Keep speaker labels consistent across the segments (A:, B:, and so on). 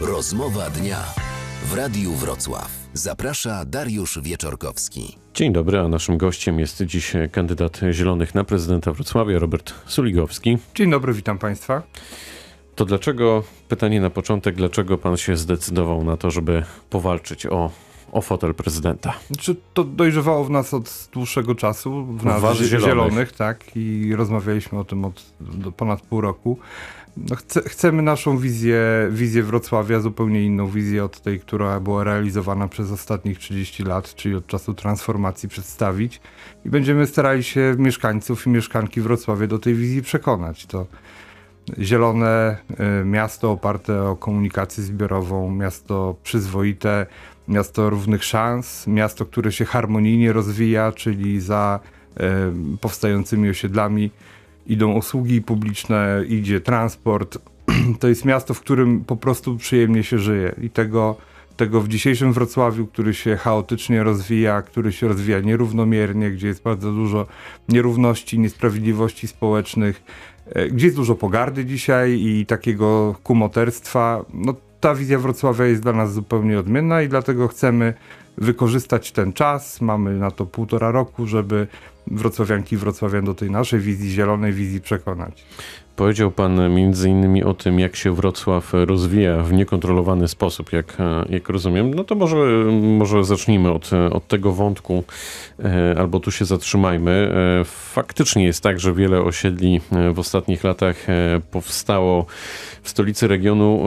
A: Rozmowa dnia w Radiu Wrocław. Zaprasza Dariusz Wieczorkowski. Dzień dobry, a naszym gościem jest dziś kandydat Zielonych na prezydenta Wrocławia, Robert Suligowski. Dzień dobry, witam Państwa. To dlaczego, pytanie na początek, dlaczego Pan się zdecydował na to, żeby powalczyć o o fotel prezydenta.
B: Czy to dojrzewało w nas od dłuższego czasu, w nas zielonych. zielonych, tak? I rozmawialiśmy o tym od ponad pół roku. No chce, chcemy naszą wizję, wizję Wrocławia, zupełnie inną wizję od tej, która była realizowana przez ostatnich 30 lat, czyli od czasu transformacji przedstawić i będziemy starali się mieszkańców i mieszkanki Wrocławia do tej wizji przekonać. To zielone y, miasto oparte o komunikację zbiorową, miasto przyzwoite, miasto równych szans, miasto, które się harmonijnie rozwija, czyli za e, powstającymi osiedlami idą usługi publiczne, idzie transport. To jest miasto, w którym po prostu przyjemnie się żyje i tego, tego w dzisiejszym Wrocławiu, który się chaotycznie rozwija, który się rozwija nierównomiernie, gdzie jest bardzo dużo nierówności, niesprawiedliwości społecznych, e, gdzie jest dużo pogardy dzisiaj i takiego kumoterstwa, no ta wizja Wrocławia jest dla nas zupełnie odmienna i dlatego chcemy wykorzystać ten czas. Mamy na to półtora roku, żeby wrocławianki i wrocławian do tej naszej wizji zielonej wizji przekonać.
A: Powiedział Pan między innymi o tym, jak się Wrocław rozwija w niekontrolowany sposób, jak, e, jak rozumiem. No to może, może zacznijmy od, od tego wątku, e, albo tu się zatrzymajmy. E, faktycznie jest tak, że wiele osiedli w ostatnich latach powstało w stolicy regionu,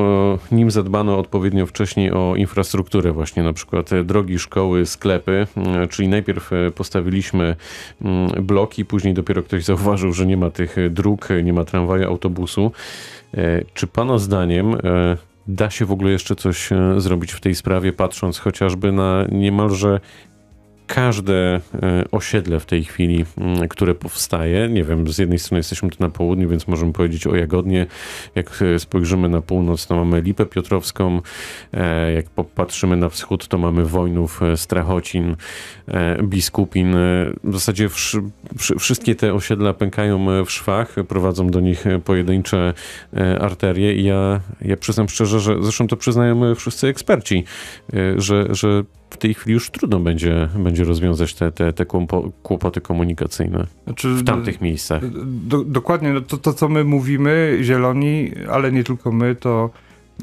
A: nim zadbano odpowiednio wcześniej o infrastrukturę, właśnie na przykład drogi, szkoły, sklepy, czyli najpierw postawiliśmy mm, bloki, później dopiero ktoś zauważył, że nie ma tych dróg, nie ma tramwajów, tramwaju, autobusu. E, czy Pana zdaniem e, da się w ogóle jeszcze coś e, zrobić w tej sprawie, patrząc chociażby na niemalże każde e, osiedle w tej chwili, mm, które powstaje, nie wiem, z jednej strony jesteśmy tu na południu, więc możemy powiedzieć o Jagodnie, jak e, spojrzymy na północ, to mamy Lipę Piotrowską, e, jak popatrzymy na wschód, to mamy Wojnów, Strachocin, Biskupin. W zasadzie wszystkie te osiedla pękają w szwach, prowadzą do nich pojedyncze arterie i ja, ja przyznam szczerze, że zresztą to przyznają wszyscy eksperci, że, że w tej chwili już trudno będzie, będzie rozwiązać te, te, te kłopoty komunikacyjne znaczy, w tamtych miejscach.
B: Do, dokładnie, no to, to co my mówimy, zieloni, ale nie tylko my, to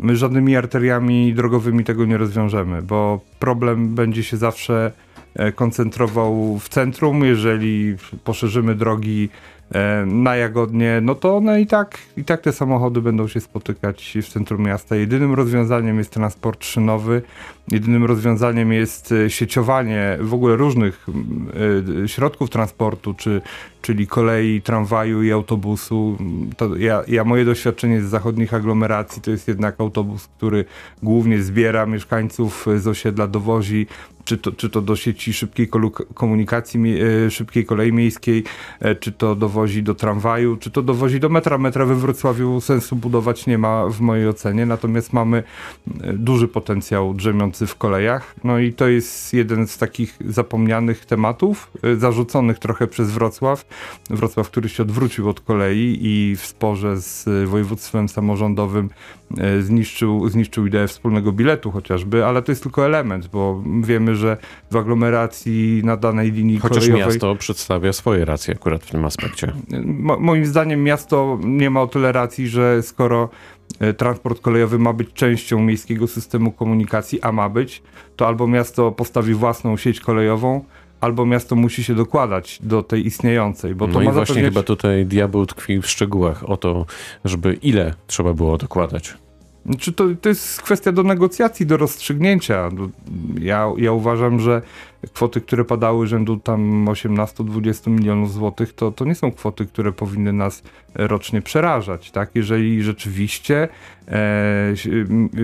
B: my żadnymi arteriami drogowymi tego nie rozwiążemy, bo problem będzie się zawsze e, koncentrował w centrum. Jeżeli poszerzymy drogi E, na Jagodnie, no to one i tak, i tak te samochody będą się spotykać w centrum miasta. Jedynym rozwiązaniem jest transport szynowy, jedynym rozwiązaniem jest e, sieciowanie w ogóle różnych e, środków transportu, czy czyli kolei, tramwaju i autobusu. To ja, ja moje doświadczenie z zachodnich aglomeracji to jest jednak autobus, który głównie zbiera mieszkańców z osiedla, dowozi czy to, czy to do sieci szybkiej komunikacji, e, szybkiej kolei miejskiej, e, czy to dowozi do tramwaju, czy to dowozi do metra. Metra we Wrocławiu sensu budować nie ma w mojej ocenie, natomiast mamy e, duży potencjał drzemiący w kolejach. No i to jest jeden z takich zapomnianych tematów, zarzuconych trochę przez Wrocław, Wrocław, który się odwrócił od kolei i w sporze z e, województwem samorządowym e, zniszczył, zniszczył ideę wspólnego biletu chociażby, ale to jest tylko element, bo wiemy, że w aglomeracji na danej linii Chociaż kolejowej... miasto
A: przedstawia swoje racje akurat w tym aspekcie. E,
B: mo moim zdaniem miasto nie ma o tyle racji, że skoro transport kolejowy ma być częścią miejskiego systemu komunikacji, a ma być, to albo miasto postawi własną sieć kolejową, albo miasto musi się dokładać do tej istniejącej. Bo to no ma i zapewniać... właśnie chyba
A: tutaj diabeł tkwi w szczegółach o to, żeby ile trzeba było dokładać.
B: Czy to, to jest kwestia do negocjacji, do rozstrzygnięcia. Ja, ja uważam, że kwoty, które padały rzędu tam 18-20 milionów złotych, to, to nie są kwoty, które powinny nas rocznie przerażać, tak? Jeżeli rzeczywiście e,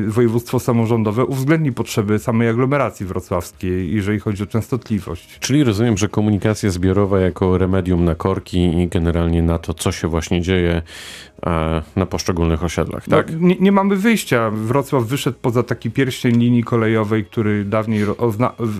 B: województwo samorządowe uwzględni potrzeby samej aglomeracji wrocławskiej, jeżeli chodzi o częstotliwość.
A: Czyli rozumiem, że komunikacja zbiorowa jako remedium na korki i generalnie na to, co się właśnie dzieje e, na poszczególnych osiedlach, no, tak?
B: No, nie, nie, mamy wyjścia. Wrocław wyszedł poza taki pierścień linii kolejowej, który dawniej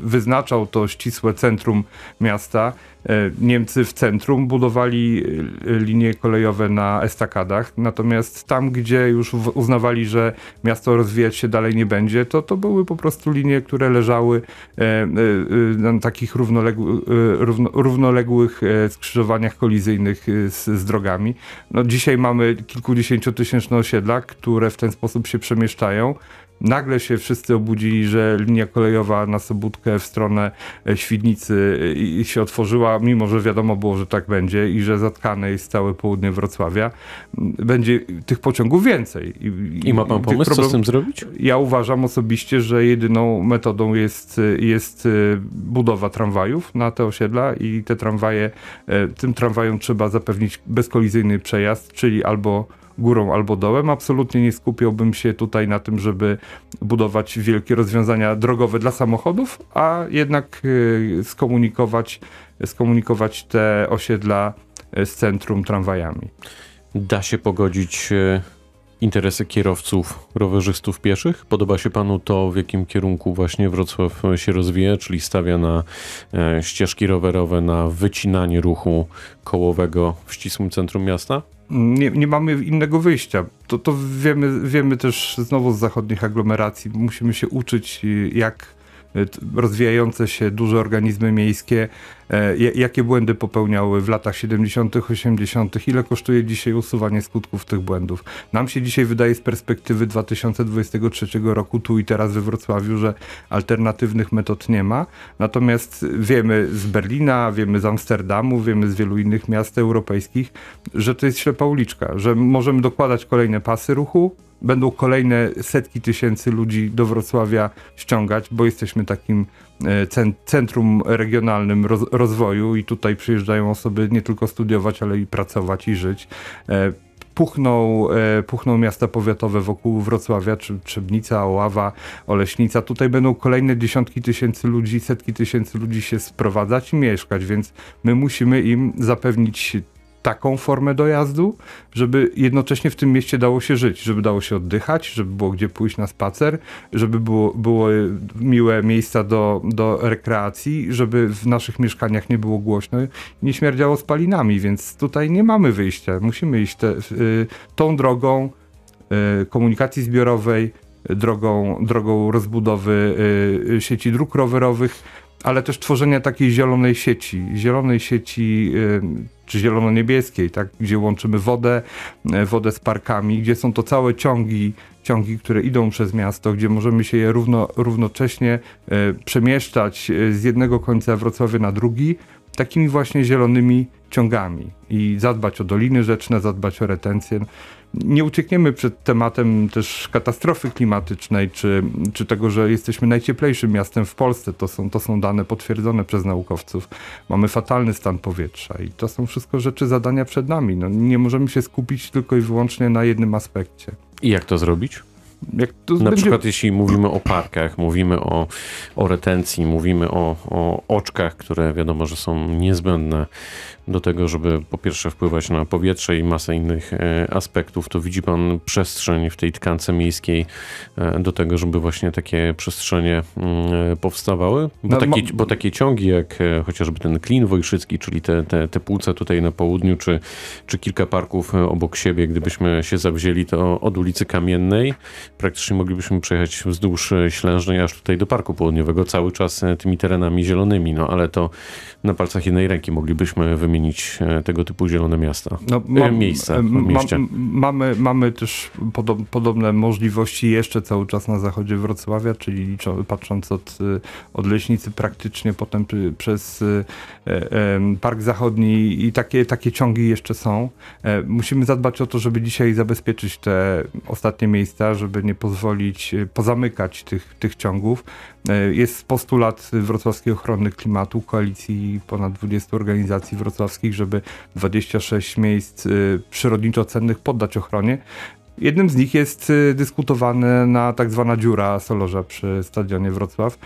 B: wyznaczał to ścisłe centrum miasta. E, Niemcy w centrum budowali e, linie kolejowe na estakadach, natomiast tam, gdzie już uznawali, że miasto rozwijać się dalej nie będzie, to to były po prostu linie, które leżały e, na takich równoległych, skrzyżowaniach kolizyjnych z, z drogami. No, dzisiaj mamy kilkudziesięciotysięczne osiedla, które w ten sposób się przemieszczają nagle się wszyscy obudzili, że linia kolejowa na Sobótkę w stronę e, Świdnicy e, się otworzyła, mimo że wiadomo było, że tak będzie i że zatkane jest całe południe Wrocławia. Mm, będzie tych pociągów więcej. I, I ma pan pomysł, problem... co z tym zrobić? Ja uważam osobiście, że jedyną metodą jest, e, jest budowa tramwajów na te osiedla i te tramwaje, tym tramwajom trzeba zapewnić bezkolizyjny przejazd, czyli albo górą albo dołem. Absolutnie nie skupiałbym się tutaj na tym, żeby budować wielkie rozwiązania drogowe dla samochodów, a jednak y, skomunikować, skomunikować te osiedla y, z centrum tramwajami. Da się pogodzić y, interesy kierowców, rowerzystów, pieszych?
A: Podoba się Panu to, w jakim kierunku właśnie Wrocław się rozwija, czyli stawia na e, ścieżki rowerowe, na wycinanie ruchu kołowego w ścisłym centrum miasta?
B: Nie, nie mamy innego wyjścia. To, to wiemy, wiemy też znowu z zachodnich aglomeracji. Musimy się uczyć, jak Y, rozwijające się duże organizmy miejskie, e, jakie błędy popełniały w latach 70., 80., ile kosztuje dzisiaj usuwanie skutków tych błędów. Nam się dzisiaj wydaje z perspektywy 2023 roku, tu i teraz we Wrocławiu, że alternatywnych metod nie ma. Natomiast wiemy z Berlina, wiemy z Amsterdamu, wiemy z wielu innych miast europejskich, że to jest ślepa uliczka, że możemy dokładać kolejne pasy ruchu, będą kolejne setki tysięcy ludzi do Wrocławia ściągać, bo jesteśmy takim e, centrum regionalnym rozwoju i tutaj przyjeżdżają osoby nie tylko studiować, ale i pracować i żyć. E, puchną, e, puchną miasta powiatowe wokół Wrocławia, czy Trzebnica, Oława, Oleśnica. Tutaj będą kolejne dziesiątki tysięcy ludzi, setki tysięcy ludzi się sprowadzać i mieszkać, więc my musimy im zapewnić taką formę dojazdu, żeby jednocześnie w tym mieście dało się żyć, żeby dało się oddychać, żeby było gdzie pójść na spacer, żeby było, było miłe miejsca do, do rekreacji, żeby w naszych mieszkaniach nie było głośno nie śmierdziało spalinami, więc tutaj nie mamy wyjścia. Musimy iść te, y, tą drogą y, komunikacji zbiorowej, drogą, drogą rozbudowy y, y, sieci dróg rowerowych, ale też tworzenia takiej zielonej sieci, zielonej sieci y, czy zielono-niebieskiej, tak? gdzie łączymy wodę, e, wodę z parkami, gdzie są to całe ciągi, ciągi, które idą przez miasto, gdzie możemy się je równo, równocześnie e, przemieszczać e, z jednego końca Wrocławia na drugi, takimi właśnie zielonymi ciągami i zadbać o doliny rzeczne, zadbać o retencję nie uciekniemy przed tematem też katastrofy klimatycznej, czy, czy tego, że jesteśmy najcieplejszym miastem w Polsce. To są, to są dane potwierdzone przez naukowców. Mamy fatalny stan powietrza i to są wszystko rzeczy, zadania przed nami. No, nie możemy się skupić tylko i wyłącznie na jednym aspekcie.
A: I jak to zrobić? na będzie... przykład jeśli mówimy o parkach, mówimy o, o retencji, mówimy o, o oczkach, które wiadomo, że są niezbędne do tego, żeby po pierwsze wpływać na powietrze i masę innych e, aspektów, to widzi Pan przestrzeń w tej tkance miejskiej e, do tego, żeby właśnie takie przestrzenie mm, e, powstawały? Bo, no, takie, bo takie ciągi jak chociażby ten Klin Wojszycki, czyli te, te, te półce tutaj na południu, czy, czy kilka parków obok siebie, gdybyśmy się zawzięli, to od ulicy Kamiennej praktycznie moglibyśmy przejechać wzdłuż Ślężnej aż tutaj do Parku Południowego, cały czas tymi terenami zielonymi, no ale to na palcach jednej ręki moglibyśmy wymienić zmienić e, tego typu zielone miasta, no, e, mam, miejsca e,
B: mamy, mamy też podobne możliwości jeszcze cały czas na zachodzie Wrocławia, czyli liczą, patrząc od, od Leśnicy praktycznie potem przez Park Zachodni i takie, takie ciągi jeszcze są. Musimy zadbać o to, żeby dzisiaj zabezpieczyć te ostatnie miejsca, żeby nie pozwolić pozamykać tych, tych ciągów. Jest postulat Wrocławskiej Ochrony Klimatu, koalicji ponad 20 organizacji Wrocławskiej Morskich, żeby 26 miejsc y, przyrodniczo cennych poddać ochronie. Jednym z nich jest y, dyskutowana tak zwana dziura Solorza przy stadionie Wrocław.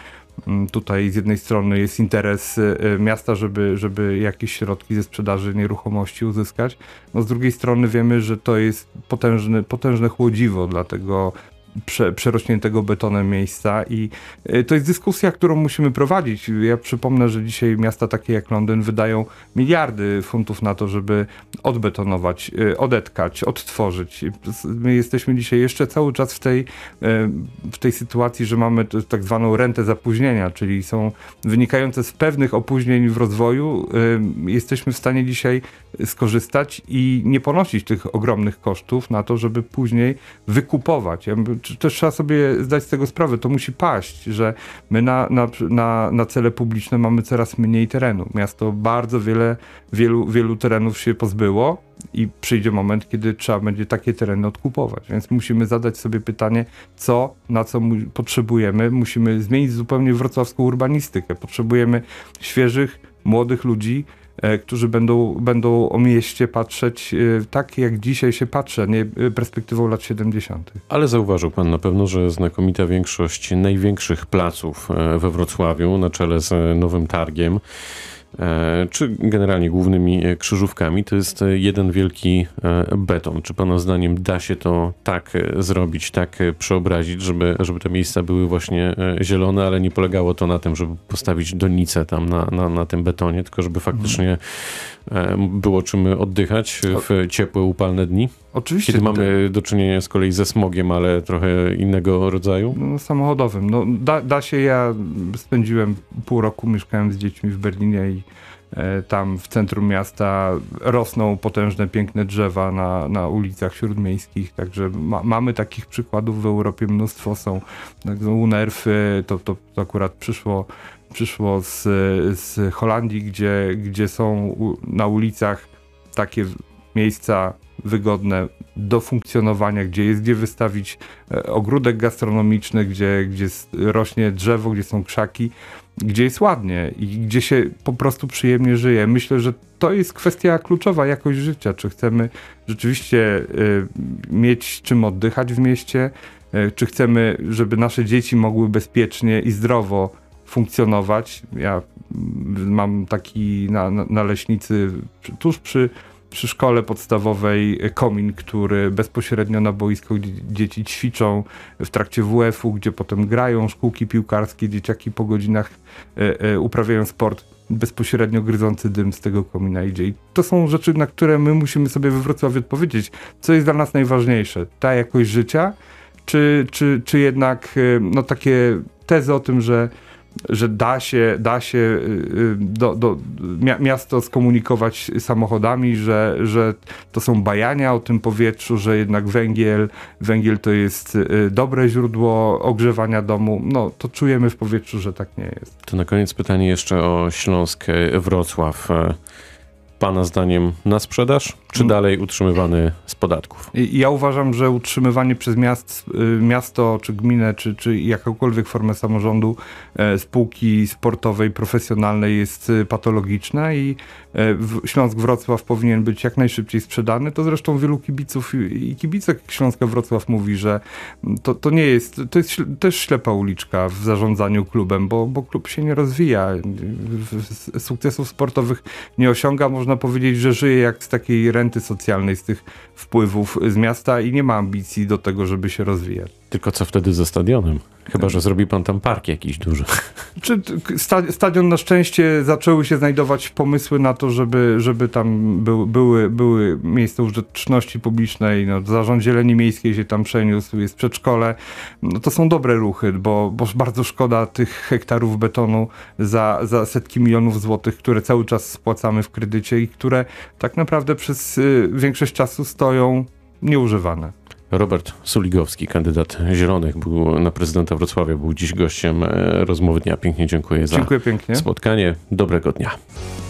B: Mm, tutaj z jednej strony jest interes y, miasta, żeby, żeby jakieś środki ze sprzedaży nieruchomości uzyskać. No z drugiej strony wiemy, że to jest potężny, potężne chłodziwo dla tego prze, przerośniętego betonem miejsca i y, to jest dyskusja, którą musimy prowadzić. Ja przypomnę, że dzisiaj miasta takie jak Londyn wydają miliardy funtów na to, żeby odbetonować, y, odetkać, odtworzyć. My jesteśmy dzisiaj jeszcze cały czas w tej, y, w tej sytuacji, że mamy tak zwaną rentę zapóźnienia, czyli są wynikające z pewnych opóźnień w rozwoju. Jesteśmy w stanie dzisiaj skorzystać i nie ponosić tych ogromnych kosztów na to, żeby później wykupować. Ja, też trzeba sobie zdać z tego sprawę, to musi paść, że my na, na, na, na cele publiczne mamy coraz mniej terenu. Miasto bardzo wiele, wielu, wielu terenów się pozbyło i przyjdzie moment, kiedy trzeba będzie takie tereny odkupować. Więc musimy zadać sobie pytanie, co, na co potrzebujemy. Musimy zmienić zupełnie wrocławską urbanistykę. Potrzebujemy świeżych, młodych ludzi, E, którzy będą, będą o mieście patrzeć e, tak, jak dzisiaj się patrzy, a nie e, perspektywą lat 70.
A: Ale zauważył pan na pewno, że znakomita większość największych placów we Wrocławiu, na czele z Nowym Targiem, E, czy generalnie głównymi e, krzyżówkami, to jest e, jeden wielki beton. Czy Pana zdaniem da się to tak zrobić, tak przeobrazić, żeby, żeby te miejsca były właśnie zielone, ale nie polegało to na tym, żeby postawić donicę tam na, na, na tym betonie, tylko żeby faktycznie było czym oddychać w ciepłe, upalne dni? Oczywiście. Kiedy mamy do czynienia z kolei ze smogiem, ale trochę innego rodzaju?
B: No, samochodowym. No, da, da się, ja spędziłem pół roku, mieszkałem z dziećmi w Berlinie i e, tam w centrum miasta rosną potężne, piękne drzewa na, na ulicach śródmiejskich, także ma, mamy takich przykładów w Europie mnóstwo, są tak zwane to, to, to akurat przyszło, przyszło z, z Holandii, gdzie, gdzie są na ulicach takie miejsca wygodne do funkcjonowania, gdzie jest gdzie wystawić e, ogródek gastronomiczny, gdzie, gdzie rośnie drzewo, gdzie są krzaki, gdzie jest ładnie i gdzie się po prostu przyjemnie żyje. Myślę, że to jest kwestia kluczowa jakość życia. Czy chcemy rzeczywiście e, mieć czym oddychać w mieście, e, czy chcemy, żeby nasze dzieci mogły bezpiecznie i zdrowo funkcjonować. Ja mm, mam taki na, na, na leśnicy tuż przy przy szkole podstawowej e, komin, który bezpośrednio na boisko, dzieci ćwiczą w trakcie WF-u, gdzie potem grają, szkółki piłkarskie, dzieciaki po godzinach e, e, uprawiają sport bezpośrednio gryzący dym z tego komina idzie. I to są rzeczy, na które my musimy sobie we Wrocławiu odpowiedzieć. Co jest dla nas najważniejsze? Ta jakość życia, czy, czy, czy jednak no, takie tezy o tym, że że da się, da się y, y, do, do, miasto skomunikować samochodami, że, że to są bajania o tym powietrzu, że jednak węgiel, węgiel to jest y, dobre źródło ogrzewania domu. No to czujemy w powietrzu, że tak nie jest.
A: To na koniec pytanie jeszcze o Śląsk e, Wrocław. E, pana zdaniem na sprzedaż? czy dalej utrzymywany z podatków?
B: Ja uważam, że utrzymywanie przez miast, y, miasto, czy gminę, czy, czy jakąkolwiek formę samorządu e, spółki sportowej, profesjonalnej jest y, patologiczne i e, Śląsk Wrocław powinien być jak najszybciej sprzedany. To zresztą wielu kibiców i kibicek Śląska Wrocław mówi, że to, to nie jest, to jest też ślepa uliczka w zarządzaniu klubem, bo, bo klub się nie rozwija. Sukcesów sportowych nie osiąga. Można powiedzieć, że żyje jak z takiej renty konkurenty socjalnej, z tych wpływów z miasta i nie ma ambicji do tego, żeby się rozwijać. Tylko co wtedy ze stadionem? Chyba, tak. że zrobi pan tam park jakiś duży. Czy stadion na szczęście zaczęły się znajdować pomysły na to, żeby, żeby tam był, były, były miejsca użyteczności publicznej, no, zarząd zieleni miejskiej się tam przeniósł, jest przedszkole. No, to są dobre ruchy, bo, bo bardzo szkoda tych hektarów betonu za, za setki milionów złotych, które cały czas spłacamy w kredycie i które tak naprawdę przez y, większość czasu stoją nieużywane.
A: Robert Suligowski, kandydat Zielonych był na prezydenta Wrocławia, był dziś gościem e, rozmowy dnia. Pięknie dziękuję za pięknie. spotkanie. Dobrego
B: dnia.